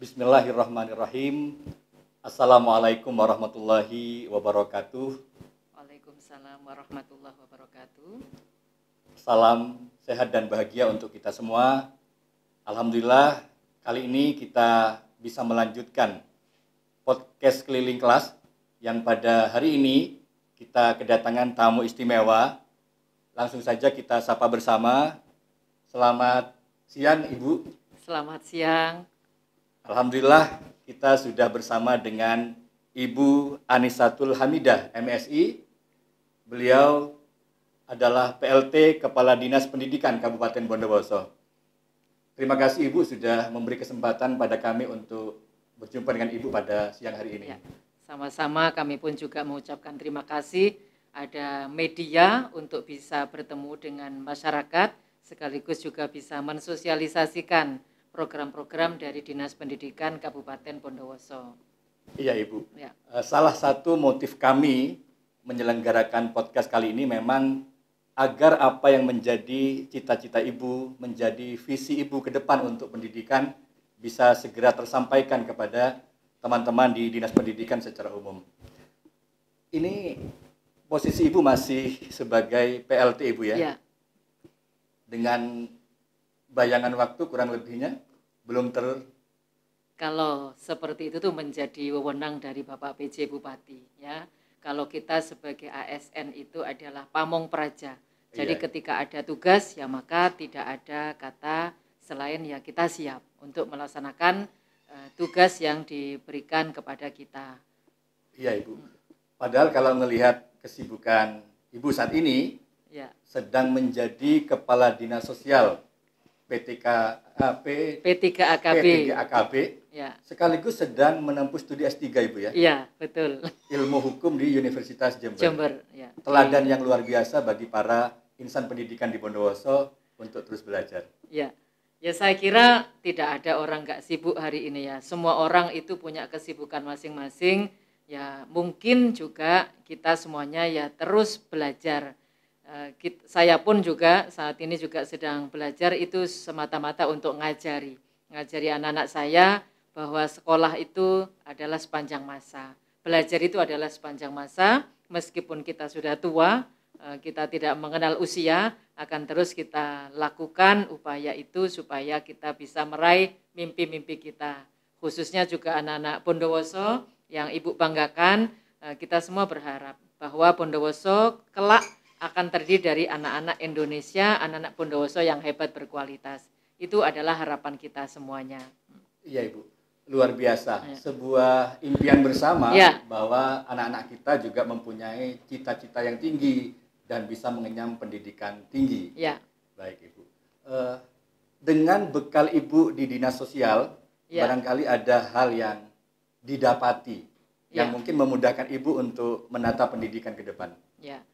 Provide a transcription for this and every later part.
Bismillahirrahmanirrahim. Assalamualaikum warahmatullahi wabarakatuh. Waalaikumsalam warahmatullahi wabarakatuh. Salam sehat dan bahagia untuk kita semua. Alhamdulillah, kali ini kita bisa melanjutkan podcast keliling kelas yang pada hari ini kita kedatangan tamu istimewa Langsung saja kita sapa bersama. Selamat siang Ibu. Selamat siang. Alhamdulillah kita sudah bersama dengan Ibu Anisatul Hamidah MSI. Beliau adalah PLT Kepala Dinas Pendidikan Kabupaten Bondowoso. Terima kasih Ibu sudah memberi kesempatan pada kami untuk berjumpa dengan Ibu pada siang hari ini. Ya, sama-sama kami pun juga mengucapkan terima kasih ada media untuk bisa bertemu dengan masyarakat sekaligus juga bisa mensosialisasikan program-program dari Dinas Pendidikan Kabupaten Bondowoso. Iya Ibu. Ya. Eh, salah satu motif kami menyelenggarakan podcast kali ini memang agar apa yang menjadi cita-cita Ibu, menjadi visi Ibu ke depan untuk pendidikan bisa segera tersampaikan kepada teman-teman di Dinas Pendidikan secara umum. Ini posisi ibu masih sebagai PLT ibu ya? ya. Dengan bayangan waktu kurang lebihnya belum ter. Kalau seperti itu tuh menjadi wewenang dari Bapak PJ Bupati ya. Kalau kita sebagai ASN itu adalah pamong praja. Jadi ya. ketika ada tugas ya maka tidak ada kata selain ya kita siap untuk melaksanakan uh, tugas yang diberikan kepada kita. Iya Ibu. Padahal kalau melihat kesibukan Ibu saat ini ya. sedang menjadi Kepala Dinas Sosial PTK AP, P3AKB. p akb ya. sekaligus sedang menempuh studi S3 Ibu ya? Iya, betul. Ilmu Hukum di Universitas Jember. Jember, ya. Teladan ya. yang luar biasa bagi para insan pendidikan di Bondowoso untuk terus belajar. Ya. Ya saya kira tidak ada orang nggak sibuk hari ini ya. Semua orang itu punya kesibukan masing-masing ya mungkin juga kita semuanya ya terus belajar. Eh, saya pun juga saat ini juga sedang belajar itu semata-mata untuk ngajari, ngajari anak-anak saya bahwa sekolah itu adalah sepanjang masa. Belajar itu adalah sepanjang masa, meskipun kita sudah tua, eh, kita tidak mengenal usia, akan terus kita lakukan upaya itu supaya kita bisa meraih mimpi-mimpi kita. Khususnya juga anak-anak Bondowoso, yang Ibu banggakan. Eh, kita semua berharap bahwa Bondowoso kelak akan terdiri dari anak-anak Indonesia, anak-anak Bondowoso yang hebat berkualitas. Itu adalah harapan kita semuanya. Iya Ibu, luar biasa. Ya. Sebuah impian bersama ya. bahwa anak-anak kita juga mempunyai cita-cita yang tinggi dan bisa mengenyam pendidikan tinggi. Ya. Baik Ibu. Uh, dengan bekal Ibu di dinas sosial, ya. barangkali ada hal yang didapati yang ya. mungkin memudahkan ibu untuk menata pendidikan ke depan. Ya.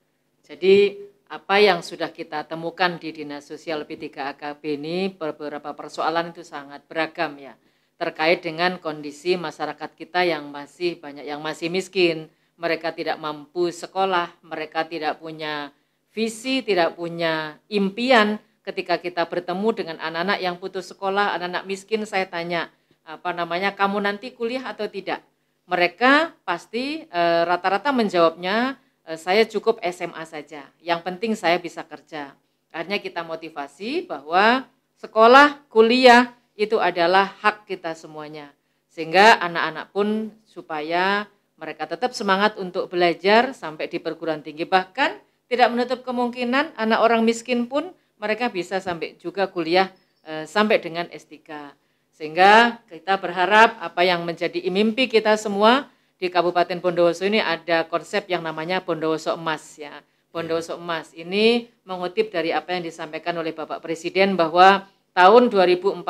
Jadi apa yang sudah kita temukan di Dinas Sosial P3 AKB ini beberapa persoalan itu sangat beragam ya terkait dengan kondisi masyarakat kita yang masih banyak yang masih miskin, mereka tidak mampu sekolah, mereka tidak punya visi, tidak punya impian ketika kita bertemu dengan anak-anak yang putus sekolah, anak-anak miskin saya tanya, apa namanya kamu nanti kuliah atau tidak. Mereka pasti eh, rata-rata e, menjawabnya e, saya cukup SMA saja. Yang penting saya bisa kerja. Akhirnya kita motivasi bahwa sekolah, kuliah itu adalah hak kita semuanya. Sehingga anak-anak pun supaya mereka tetap semangat untuk belajar sampai di perguruan tinggi. Bahkan tidak menutup kemungkinan anak orang miskin pun mereka bisa sampai juga kuliah e, sampai dengan S3. Sehingga kita berharap apa yang menjadi mimpi kita semua di Kabupaten Bondowoso ini ada konsep yang namanya Bondowoso Emas ya. Bondowoso Emas ini mengutip dari apa yang disampaikan oleh Bapak Presiden bahwa tahun 2045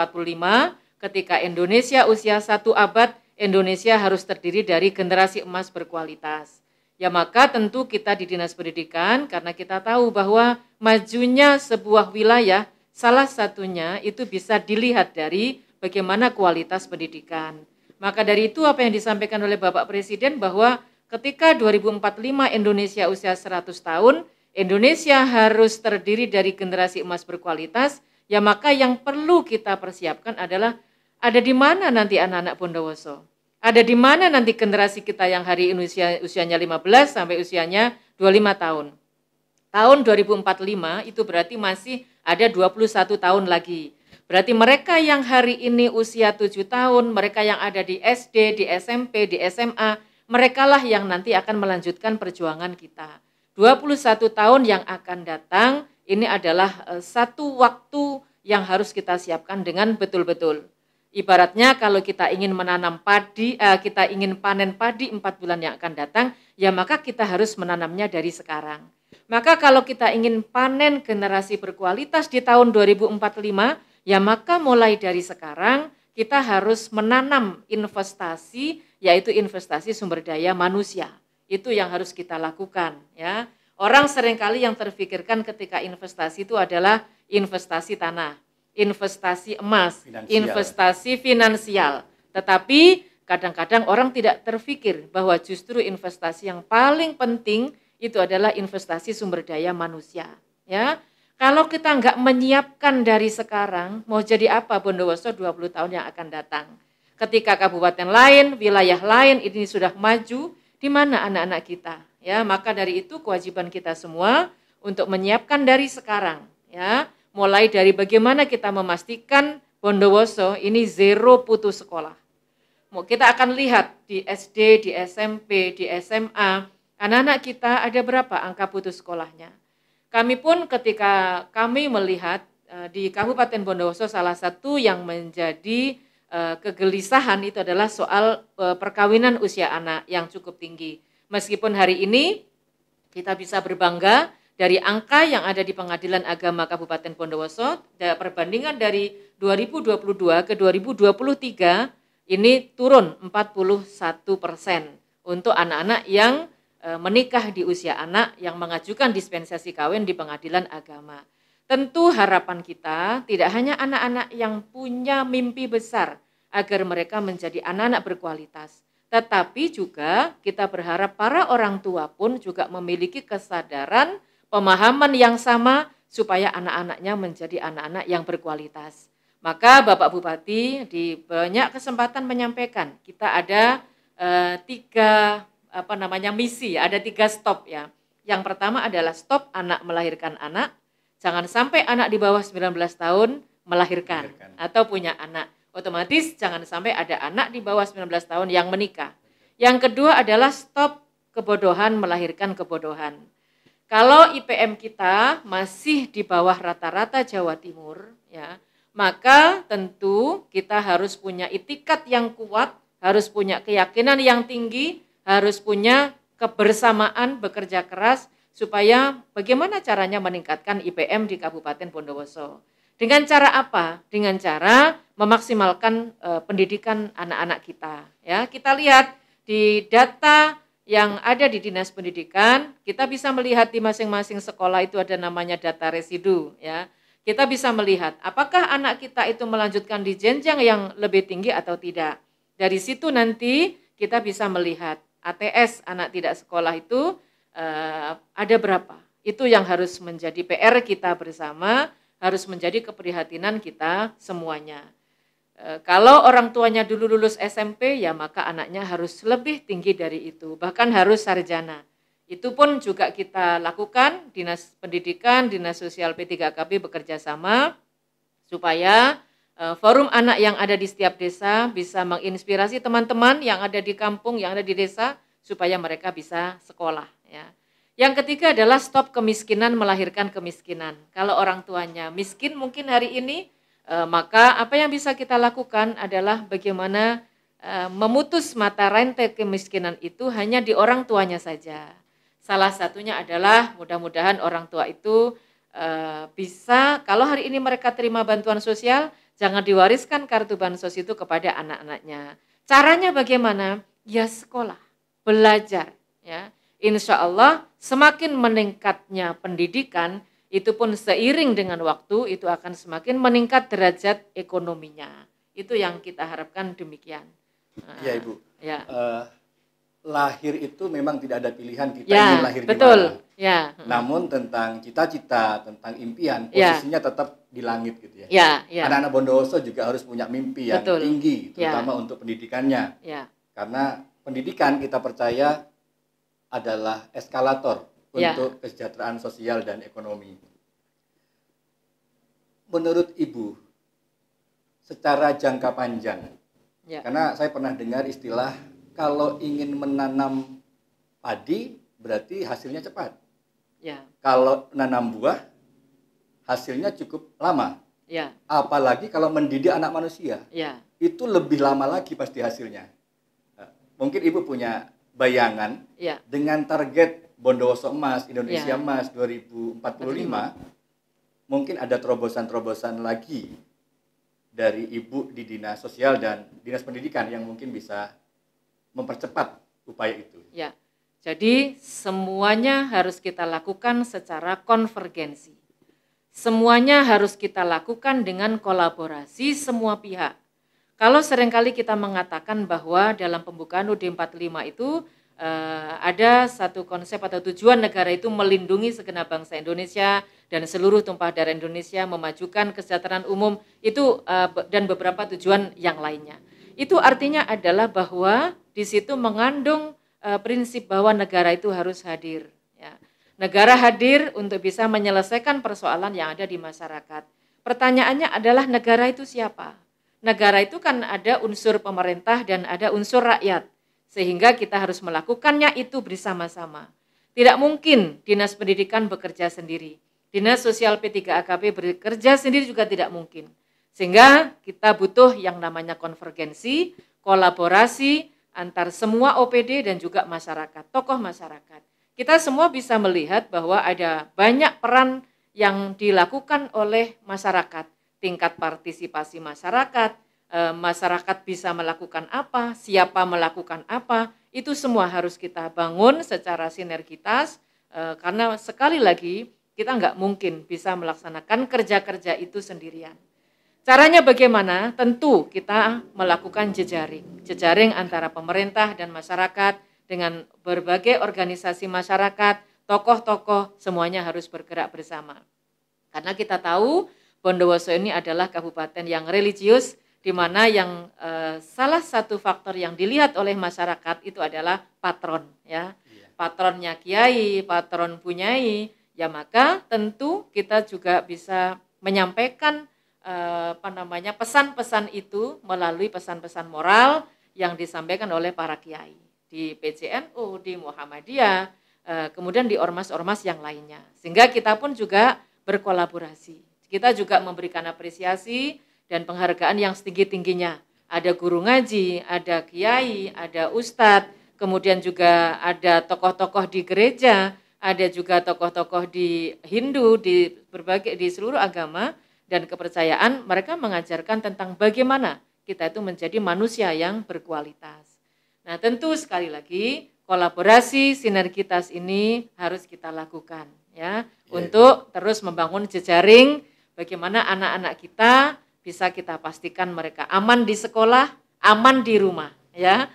ketika Indonesia usia satu abad Indonesia harus terdiri dari generasi emas berkualitas. Ya maka tentu kita di Dinas Pendidikan karena kita tahu bahwa majunya sebuah wilayah salah satunya itu bisa dilihat dari bagaimana kualitas pendidikan. Maka dari itu apa yang disampaikan oleh Bapak Presiden bahwa ketika 2045 Indonesia usia 100 tahun, Indonesia harus terdiri dari generasi emas berkualitas, ya maka yang perlu kita persiapkan adalah ada di mana nanti anak-anak Bondowoso? Ada di mana nanti generasi kita yang hari ini usia, usianya 15 sampai usianya 25 tahun? Tahun 2045 itu berarti masih ada 21 tahun lagi. Berarti mereka yang hari ini usia 7 tahun, mereka yang ada di SD, di SMP, di SMA, merekalah yang nanti akan melanjutkan perjuangan kita. 21 tahun yang akan datang ini adalah eh, satu waktu yang harus kita siapkan dengan betul-betul. Ibaratnya kalau kita ingin menanam padi, eh, kita ingin panen padi 4 bulan yang akan datang, ya maka kita harus menanamnya dari sekarang. Maka kalau kita ingin panen generasi berkualitas di tahun 2045, Ya maka mulai dari sekarang kita harus menanam investasi yaitu investasi sumber daya manusia. Itu yang harus kita lakukan ya. Orang seringkali yang terfikirkan ketika investasi itu adalah investasi tanah, investasi emas, finansial. investasi finansial. Tetapi kadang-kadang orang tidak terfikir bahwa justru investasi yang paling penting itu adalah investasi sumber daya manusia, ya. Kalau kita enggak menyiapkan dari sekarang, mau jadi apa Bondowoso 20 tahun yang akan datang? Ketika kabupaten lain, wilayah lain ini sudah maju, di mana anak-anak kita? Ya, maka dari itu kewajiban kita semua untuk menyiapkan dari sekarang, ya. Mulai dari bagaimana kita memastikan Bondowoso ini zero putus sekolah. Mau Kita akan lihat di SD, di SMP, di SMA, anak-anak kita ada berapa angka putus sekolahnya kami pun ketika kami melihat eh, di Kabupaten Bondowoso salah satu yang menjadi eh, kegelisahan itu adalah soal eh, perkawinan usia anak yang cukup tinggi. Meskipun hari ini kita bisa berbangga dari angka yang ada di Pengadilan Agama Kabupaten Bondowoso, perbandingan dari 2022 ke 2023 ini turun 41 persen untuk anak-anak yang E, menikah di usia anak yang mengajukan dispensasi kawin di pengadilan agama. Tentu harapan kita tidak hanya anak-anak yang punya mimpi besar agar mereka menjadi anak-anak berkualitas, tetapi juga kita berharap para orang tua pun juga memiliki kesadaran pemahaman yang sama supaya anak-anaknya menjadi anak-anak yang berkualitas. Maka Bapak Bupati di banyak kesempatan menyampaikan kita ada e, tiga apa namanya misi ya, ada tiga stop ya. Yang pertama adalah stop anak melahirkan anak. Jangan sampai anak di bawah 19 tahun melahirkan, melahirkan. atau punya anak. Otomatis jangan sampai ada anak di bawah 19 tahun yang menikah. Yang kedua adalah stop kebodohan melahirkan kebodohan. Kalau IPM kita masih di bawah rata-rata Jawa Timur ya, maka tentu kita harus punya itikat yang kuat, harus punya keyakinan yang tinggi harus punya kebersamaan bekerja keras supaya bagaimana caranya meningkatkan IPM di Kabupaten Bondowoso. Dengan cara apa? Dengan cara memaksimalkan e, pendidikan anak-anak kita. Ya, kita lihat di data yang ada di Dinas Pendidikan, kita bisa melihat di masing-masing sekolah itu ada namanya data residu. Ya, kita bisa melihat apakah anak kita itu melanjutkan di jenjang yang lebih tinggi atau tidak. Dari situ nanti kita bisa melihat ATS anak tidak sekolah itu uh, ada berapa? Itu yang harus menjadi PR kita bersama, harus menjadi keprihatinan kita semuanya. Eh, kalau orang tuanya dulu lulus SMP, ya maka anaknya harus lebih tinggi dari itu, bahkan harus sarjana. Itu pun juga kita lakukan, Dinas Pendidikan, Dinas Sosial p 3 kb bekerja sama, supaya Eh, forum anak yang ada di setiap desa bisa menginspirasi teman-teman yang ada di kampung, yang ada di desa supaya mereka bisa sekolah. Ya. Yang ketiga adalah stop kemiskinan melahirkan kemiskinan. Kalau orang tuanya miskin mungkin hari ini, eh, maka apa yang bisa kita lakukan adalah bagaimana eh, memutus mata rantai kemiskinan itu hanya di orang tuanya saja. Salah satunya adalah mudah-mudahan orang tua itu bisa kalau hari ini mereka terima bantuan sosial Jangan diwariskan kartu bansos itu kepada anak-anaknya. Caranya bagaimana? Ya sekolah, belajar. Ya, insya Allah semakin meningkatnya pendidikan itu pun seiring dengan waktu itu akan semakin meningkat derajat ekonominya. Itu yang kita harapkan demikian. Ya ibu. Ya. Uh, lahir itu memang tidak ada pilihan kita ya, ingin lahir betul. di mana. Ya. Namun tentang cita-cita, tentang impian, ya. posisinya ya. tetap di langit gitu ya. ya, ya. Anak-anak Bondowoso juga harus punya mimpi yang betul. tinggi, ya. terutama ya. untuk pendidikannya. Ya. Karena pendidikan kita percaya adalah eskalator ya. untuk kesejahteraan sosial dan ekonomi. Menurut Ibu, secara jangka panjang, ya. karena saya pernah dengar istilah kalau ingin menanam padi berarti hasilnya cepat. Ya. Kalau nanam buah hasilnya cukup lama. Ya. Apalagi kalau mendidik anak manusia. Ya. Itu lebih lama lagi pasti hasilnya. Nah, mungkin Ibu punya bayangan ya. dengan target Bondowoso Emas, Indonesia ya. Emas 2045 45. mungkin ada terobosan-terobosan lagi dari Ibu di Dinas Sosial dan Dinas Pendidikan yang mungkin bisa mempercepat upaya itu. Ya. Jadi semuanya harus kita lakukan secara konvergensi. Semuanya harus kita lakukan dengan kolaborasi semua pihak. Kalau seringkali kita mengatakan bahwa dalam pembukaan UD 45 itu eh, ada satu konsep atau tujuan negara itu melindungi segenap bangsa Indonesia dan seluruh tumpah darah Indonesia, memajukan kesejahteraan umum itu eh, dan beberapa tujuan yang lainnya. Itu artinya adalah bahwa di situ mengandung uh, prinsip bahwa negara itu harus hadir. Ya. Negara hadir untuk bisa menyelesaikan persoalan yang ada di masyarakat. Pertanyaannya adalah negara itu siapa? Negara itu kan ada unsur pemerintah dan ada unsur rakyat. Sehingga kita harus melakukannya itu bersama-sama. Tidak mungkin dinas pendidikan bekerja sendiri. Dinas sosial P3AKP bekerja sendiri juga tidak mungkin. Sehingga kita butuh yang namanya konvergensi, kolaborasi antar semua OPD dan juga masyarakat, tokoh masyarakat. Kita semua bisa melihat bahwa ada banyak peran yang dilakukan oleh masyarakat, tingkat partisipasi masyarakat, eh, masyarakat bisa melakukan apa, siapa melakukan apa, itu semua harus kita bangun secara sinergitas eh, karena sekali lagi kita nggak mungkin bisa melaksanakan kerja-kerja itu sendirian. Caranya bagaimana? Tentu kita melakukan jejaring. Jejaring antara pemerintah dan masyarakat dengan berbagai organisasi masyarakat, tokoh-tokoh semuanya harus bergerak bersama. Karena kita tahu Bondowoso ini adalah kabupaten yang religius di mana yang e, salah satu faktor yang dilihat oleh masyarakat itu adalah patron ya. Iya. Patronnya kiai, patron punyai, ya maka tentu kita juga bisa menyampaikan Eh, apa namanya pesan-pesan itu melalui pesan-pesan moral yang disampaikan oleh para kiai di PCNU di Muhammadiyah, eh, kemudian di ormas-ormas yang lainnya. Sehingga kita pun juga berkolaborasi. Kita juga memberikan apresiasi dan penghargaan yang setinggi-tingginya. Ada guru ngaji, ada kiai, ada ustadz, kemudian juga ada tokoh-tokoh di gereja, ada juga tokoh-tokoh di Hindu, di berbagai di seluruh agama dan kepercayaan, mereka mengajarkan tentang bagaimana kita itu menjadi manusia yang berkualitas. Nah, tentu sekali lagi kolaborasi sinergitas ini harus kita lakukan ya yeah. Iya. untuk terus membangun jejaring bagaimana anak-anak kita bisa kita pastikan mereka aman di sekolah, aman di rumah ya.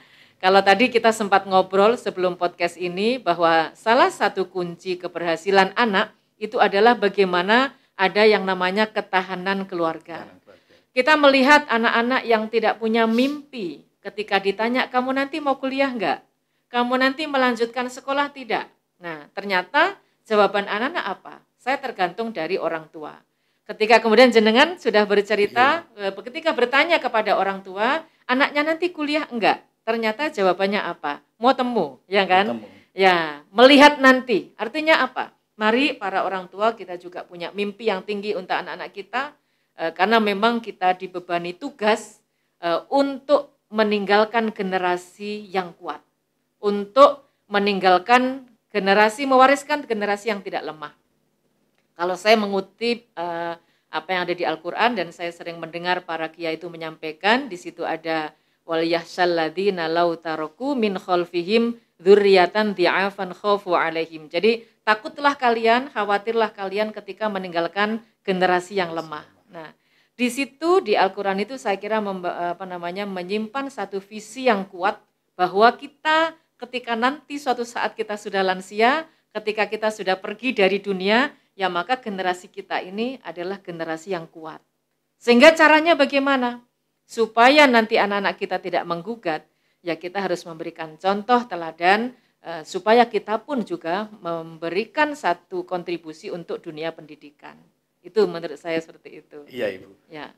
Kalau tadi kita sempat ngobrol sebelum podcast ini bahwa salah satu kunci keberhasilan anak itu adalah bagaimana ada yang namanya ketahanan keluarga. Kita melihat anak-anak yang tidak punya mimpi ketika ditanya, kamu nanti mau kuliah enggak? Kamu nanti melanjutkan sekolah tidak? Nah, ternyata jawaban anak-anak apa? Saya tergantung dari orang tua. Ketika kemudian jenengan sudah bercerita, yeah. Iya. ketika bertanya kepada orang tua, anaknya nanti kuliah enggak? Ternyata jawabannya apa? Mau temu, ya kan? Ya, melihat nanti. Artinya apa? Mari para orang tua kita juga punya mimpi yang tinggi untuk anak-anak kita eh, karena memang kita dibebani tugas eh, untuk meninggalkan generasi yang kuat, untuk meninggalkan generasi mewariskan generasi yang tidak lemah. Kalau saya mengutip eh, apa yang ada di Al-Qur'an dan saya sering mendengar para kiai itu menyampaikan di situ ada wal yahsyalladzina law taraku min khalfihim dzurriatan di'afan khawfu alaihim. Jadi takutlah kalian, khawatirlah kalian ketika meninggalkan generasi yang lemah. Nah, di situ di Al-Qur'an itu saya kira memba, apa namanya menyimpan satu visi yang kuat bahwa kita ketika nanti suatu saat kita sudah lansia, ketika kita sudah pergi dari dunia, ya maka generasi kita ini adalah generasi yang kuat. Sehingga caranya bagaimana? Supaya nanti anak-anak kita tidak menggugat, ya kita harus memberikan contoh teladan e, supaya kita pun juga memberikan satu kontribusi untuk dunia pendidikan. Itu menurut saya seperti itu. Iya, Ibu. Ya.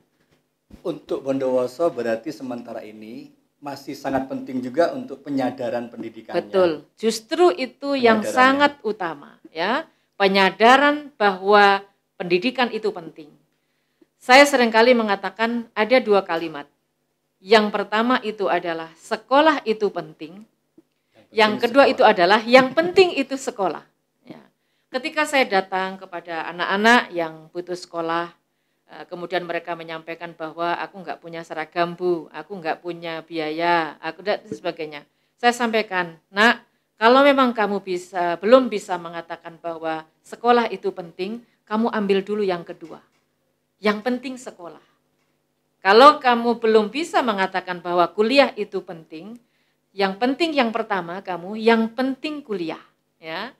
Untuk Bondowoso berarti sementara ini masih sangat penting juga untuk penyadaran pendidikan. Betul. Justru itu yang sangat utama ya, penyadaran bahwa pendidikan itu penting. Saya seringkali mengatakan ada dua kalimat. Yang pertama itu adalah sekolah itu penting. Yang, yang kedua sekolah. itu adalah yang penting itu sekolah. Ya. Ketika saya datang kepada anak-anak yang putus sekolah, eh, kemudian mereka menyampaikan bahwa aku nggak punya seragam bu, aku nggak punya biaya, aku dan sebagainya. Saya sampaikan, nak, kalau memang kamu bisa belum bisa mengatakan bahwa sekolah itu penting, kamu ambil dulu yang kedua. Yang penting sekolah. Kalau kamu belum bisa mengatakan bahwa kuliah itu penting, yang penting yang pertama kamu, yang penting kuliah, ya.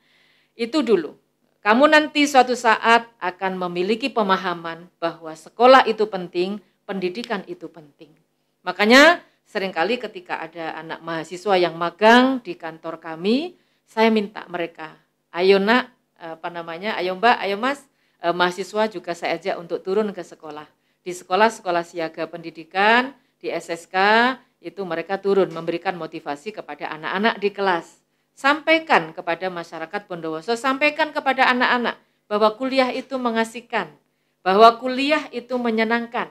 Itu dulu. Kamu nanti suatu saat akan memiliki pemahaman bahwa sekolah itu penting, pendidikan itu penting. Makanya seringkali ketika ada anak mahasiswa yang magang di kantor kami, saya minta mereka, ayo nak, apa namanya, ayo mbak, ayo mas, eh, mahasiswa juga saya ajak untuk turun ke sekolah di sekolah-sekolah siaga pendidikan, di SSK, itu mereka turun memberikan motivasi kepada anak-anak di kelas. Sampaikan kepada masyarakat Bondowoso, sampaikan kepada anak-anak bahwa kuliah itu mengasihkan, bahwa kuliah itu menyenangkan.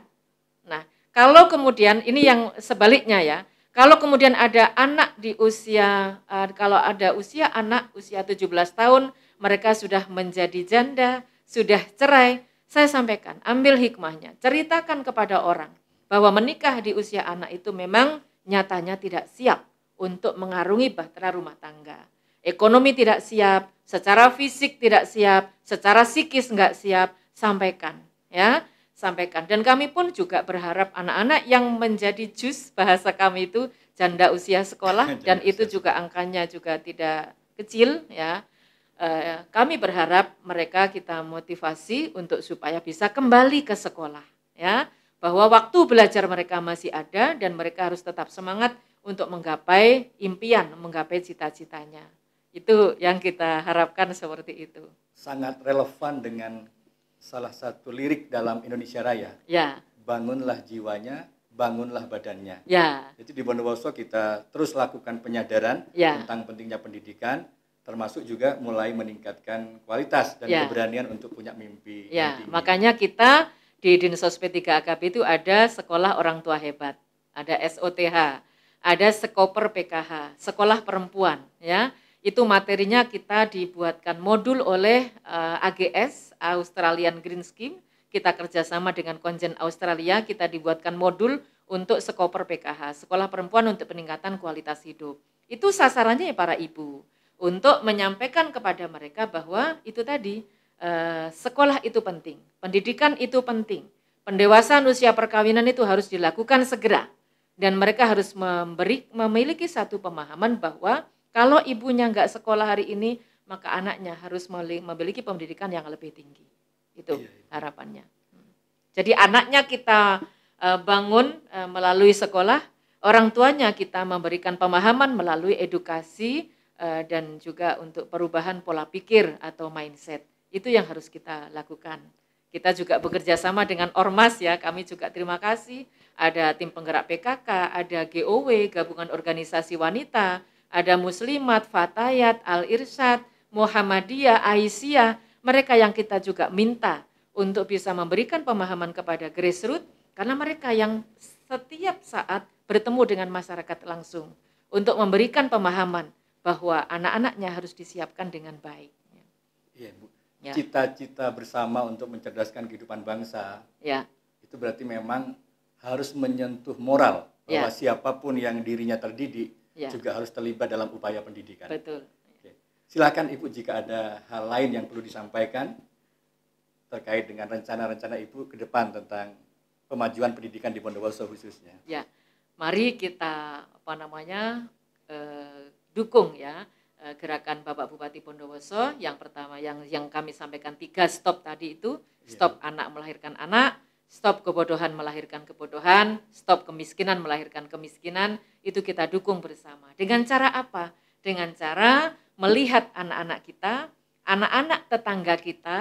Nah, kalau kemudian ini yang sebaliknya ya, kalau kemudian ada anak di usia eh, kalau ada usia anak usia 17 tahun, mereka sudah menjadi janda, sudah cerai, saya sampaikan, ambil hikmahnya, ceritakan kepada orang bahwa menikah di usia anak itu memang nyatanya tidak siap untuk mengarungi bahtera rumah tangga. Ekonomi tidak siap, secara fisik tidak siap, secara psikis nggak siap, sampaikan ya sampaikan. Dan kami pun juga berharap anak-anak yang menjadi jus bahasa kami itu janda usia sekolah dan itu juga angkanya juga tidak kecil ya. Eh, kami berharap mereka kita motivasi untuk supaya bisa kembali ke sekolah ya bahwa waktu belajar mereka masih ada dan mereka harus tetap semangat untuk menggapai impian, menggapai cita-citanya. Itu yang kita harapkan seperti itu. Sangat relevan dengan salah satu lirik dalam Indonesia Raya. Ya. Bangunlah jiwanya, bangunlah badannya. Ya. Jadi di Bondowoso kita terus lakukan penyadaran ya. tentang pentingnya pendidikan, termasuk juga mulai meningkatkan kualitas dan ya. keberanian untuk punya mimpi. Ya, mimpi. makanya kita di Dinsos P3 AKP itu ada sekolah orang tua hebat, ada SOTH, ada sekoper PKH, sekolah perempuan, ya. Itu materinya kita dibuatkan modul oleh uh, eh, AGS Australian Green Scheme. Kita kerjasama dengan Konjen Australia, kita dibuatkan modul untuk sekoper PKH, sekolah perempuan untuk peningkatan kualitas hidup. Itu sasarannya ya para ibu untuk menyampaikan kepada mereka bahwa itu tadi eh, sekolah itu penting, pendidikan itu penting, pendewasaan usia perkawinan itu harus dilakukan segera dan mereka harus memberi memiliki satu pemahaman bahwa kalau ibunya nggak sekolah hari ini maka anaknya harus memiliki pendidikan yang lebih tinggi itu iya, iya. harapannya. Jadi anaknya kita eh, bangun eh, melalui sekolah, orang tuanya kita memberikan pemahaman melalui edukasi Eh, dan juga untuk perubahan pola pikir atau mindset. Itu yang harus kita lakukan. Kita juga bekerja sama dengan Ormas ya, kami juga terima kasih. Ada tim penggerak PKK, ada GOW, Gabungan Organisasi Wanita, ada Muslimat, Fatayat, Al-Irsyad, Muhammadiyah, Aisyah, mereka yang kita juga minta untuk bisa memberikan pemahaman kepada grassroots karena mereka yang setiap saat bertemu dengan masyarakat langsung untuk memberikan pemahaman bahwa anak-anaknya harus disiapkan dengan baik. Iya, Bu. cita ya. Cita-cita bersama untuk mencerdaskan kehidupan bangsa. Ya. Itu berarti memang harus menyentuh moral ya. bahwa ya. siapapun yang dirinya terdidik ya. juga harus terlibat dalam upaya pendidikan. Betul. Oke. Silakan Ibu jika ada hal lain yang perlu disampaikan terkait dengan rencana-rencana Ibu ke depan tentang pemajuan pendidikan di Bondowoso khususnya. Ya. Mari kita apa namanya eh, dukung ya eh, gerakan Bapak Bupati Bondowoso yang pertama yang yang kami sampaikan tiga stop tadi itu iya. stop yeah. anak melahirkan anak stop kebodohan melahirkan kebodohan stop kemiskinan melahirkan kemiskinan itu kita dukung bersama dengan cara apa dengan cara melihat anak-anak kita anak-anak tetangga kita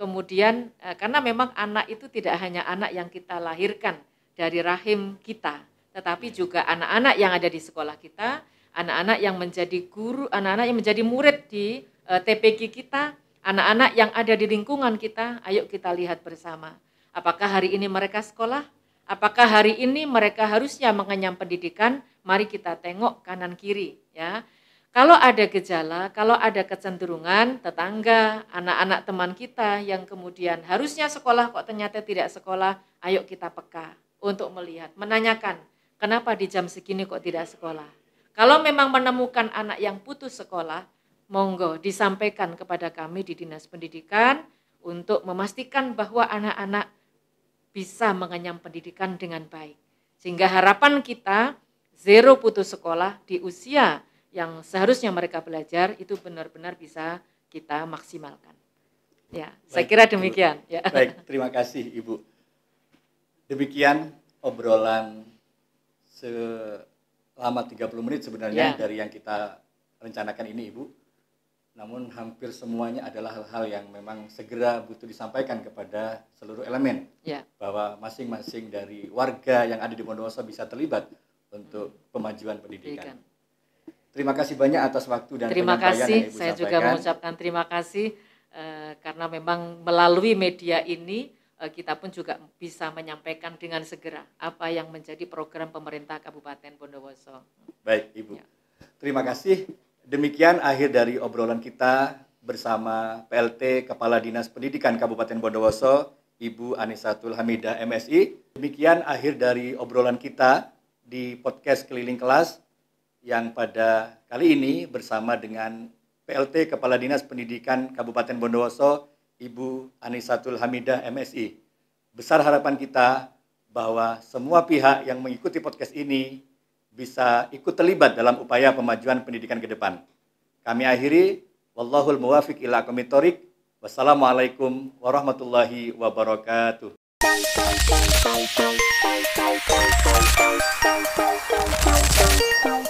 kemudian eh, karena memang anak itu tidak hanya anak yang kita lahirkan dari rahim kita tetapi iya. juga anak-anak yang ada di sekolah kita anak-anak yang menjadi guru, anak-anak yang menjadi murid di uh, e, TPG kita, anak-anak yang ada di lingkungan kita, ayo kita lihat bersama. Apakah hari ini mereka sekolah? Apakah hari ini mereka harusnya mengenyam pendidikan? Mari kita tengok kanan kiri ya. Kalau ada gejala, kalau ada kecenderungan tetangga, anak-anak teman kita yang kemudian harusnya sekolah kok ternyata tidak sekolah, ayo kita peka untuk melihat, menanyakan kenapa di jam segini kok tidak sekolah kalau memang menemukan anak yang putus sekolah, monggo disampaikan kepada kami di Dinas Pendidikan untuk memastikan bahwa anak-anak bisa mengenyam pendidikan dengan baik. Sehingga harapan kita zero putus sekolah di usia yang seharusnya mereka belajar itu benar-benar bisa kita maksimalkan. Ya, baik, saya kira demikian. Ya. Baik, terima kasih Ibu. Demikian obrolan se lama 30 menit sebenarnya yeah. dari yang kita rencanakan ini Ibu. Namun hampir semuanya adalah hal-hal yang memang segera butuh disampaikan kepada seluruh elemen. Yeah. Bahwa masing-masing dari warga yang ada di Bondowoso bisa terlibat untuk pemajuan pendidikan. pendidikan. Terima kasih banyak atas waktu dan terima kasih. Yang Ibu saya sampaikan. juga mengucapkan terima kasih uh, karena memang melalui media ini Eh, kita pun juga bisa menyampaikan dengan segera apa yang menjadi program pemerintah Kabupaten Bondowoso. Baik, Ibu. Ya. Terima kasih. Demikian akhir dari obrolan kita bersama PLT Kepala Dinas Pendidikan Kabupaten Bondowoso, Ibu Anisatul Hamidah MSI. Demikian akhir dari obrolan kita di podcast Keliling Kelas yang pada kali ini bersama dengan PLT Kepala Dinas Pendidikan Kabupaten Bondowoso, Ibu Anisatul Hamidah MSI. Besar harapan kita bahwa semua pihak yang mengikuti podcast ini bisa ikut terlibat dalam upaya pemajuan pendidikan ke depan. Kami akhiri, wallahul muwafiq ila komitorik. Wassalamualaikum warahmatullahi wabarakatuh. Thank you.